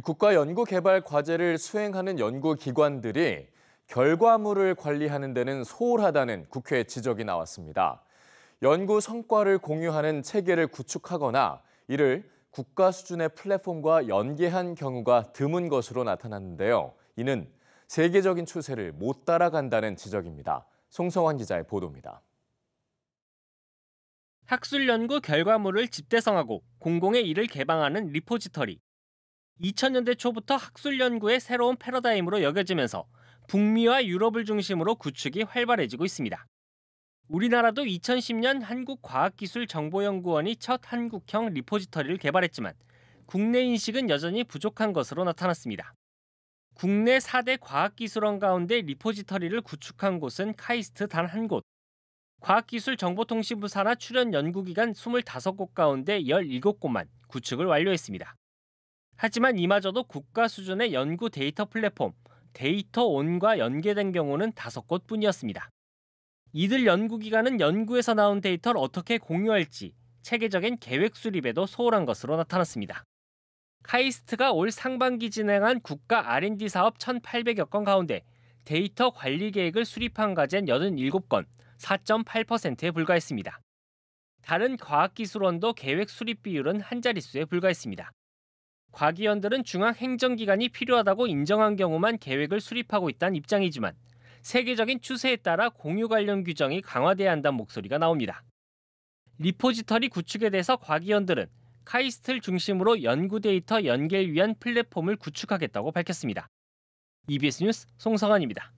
국가연구개발과제를 수행하는 연구기관들이 결과물을 관리하는 데는 소홀하다는 국회 지적이 나왔습니다. 연구 성과를 공유하는 체계를 구축하거나 이를 국가 수준의 플랫폼과 연계한 경우가 드문 것으로 나타났는데요. 이는 세계적인 추세를 못 따라간다는 지적입니다. 송성환 기자의 보도입니다. 학술 연구 결과물을 집대성하고 공공의 일을 개방하는 리포지터리. 2000년대 초부터 학술 연구의 새로운 패러다임으로 여겨지면서 북미와 유럽을 중심으로 구축이 활발해지고 있습니다. 우리나라도 2010년 한국과학기술정보연구원이 첫 한국형 리포지터리를 개발했지만 국내 인식은 여전히 부족한 것으로 나타났습니다. 국내 4대 과학기술원 가운데 리포지터리를 구축한 곳은 카이스트 단 한 곳. 과학기술정보통신부 사나 출연 연구기관 25곳 가운데 17곳만 구축을 완료했습니다. 하지만 이마저도 국가 수준의 연구 데이터 플랫폼 데이터 온과 연계된 경우는 다섯 곳 뿐이었습니다. 이들 연구기관은 연구에서 나온 데이터를 어떻게 공유할지 체계적인 계획 수립에도 소홀한 것으로 나타났습니다. 카이스트가 올 상반기 진행한 국가 R&D 사업 1,800여 건 가운데 데이터 관리 계획을 수립한 과제는 87건, 4.8%에 불과했습니다. 다른 과학기술원도 계획 수립 비율은 한 자릿수에 불과했습니다. 과기원들은 중앙행정기관이 필요하다고 인정한 경우만 계획을 수립하고 있다는 입장이지만 세계적인 추세에 따라 공유 관련 규정이 강화돼야 한다는 목소리가 나옵니다. 리포지터리 구축에 대해서 과기연들은 카이스트를 중심으로 연구 데이터 연계 위한 플랫폼을 구축하겠다고 밝혔습니다. EBS 뉴스 송성환입니다.